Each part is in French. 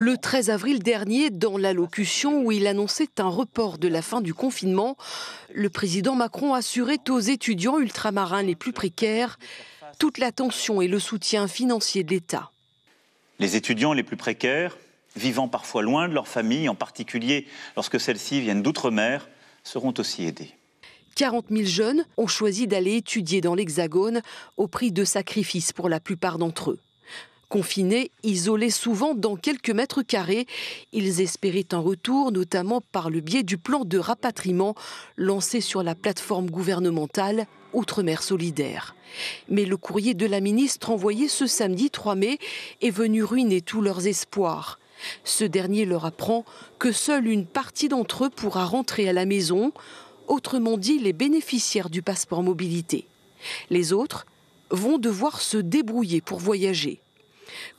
Le 13 avril dernier, dans l'allocution où il annonçait un report de la fin du confinement, le président Macron assurait aux étudiants ultramarins les plus précaires toute l'attention et le soutien financier de l'État. Les étudiants les plus précaires, vivant parfois loin de leur famille, en particulier lorsque celles-ci viennent d'outre-mer, seront aussi aidés. 40 000 jeunes ont choisi d'aller étudier dans l'Hexagone au prix de sacrifices pour la plupart d'entre eux. Confinés, isolés souvent dans quelques mètres carrés, ils espéraient un retour, notamment par le biais du plan de rapatriement lancé sur la plateforme gouvernementale Outre-mer solidaire. Mais le courrier de la ministre envoyé ce samedi 3 mai est venu ruiner tous leurs espoirs. Ce dernier leur apprend que seule une partie d'entre eux pourra rentrer à la maison, autrement dit les bénéficiaires du passeport mobilité. Les autres vont devoir se débrouiller pour voyager.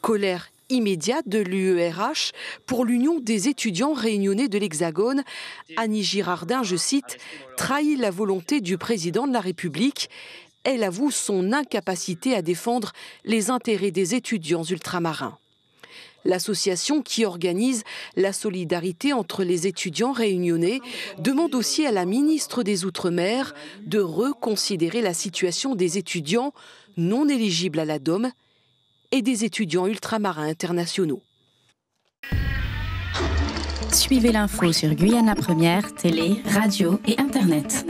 Colère immédiate de l'UERH pour l'Union des étudiants réunionnais de l'Hexagone. Annie Girardin, je cite, trahit la volonté du président de la République. Elle avoue son incapacité à défendre les intérêts des étudiants ultramarins. L'association qui organise la solidarité entre les étudiants réunionnais demande aussi à la ministre des Outre-mer de reconsidérer la situation des étudiants non éligibles à la DOM et des étudiants ultramarins internationaux. Suivez l'info sur Guyana Première, télé, radio et Internet.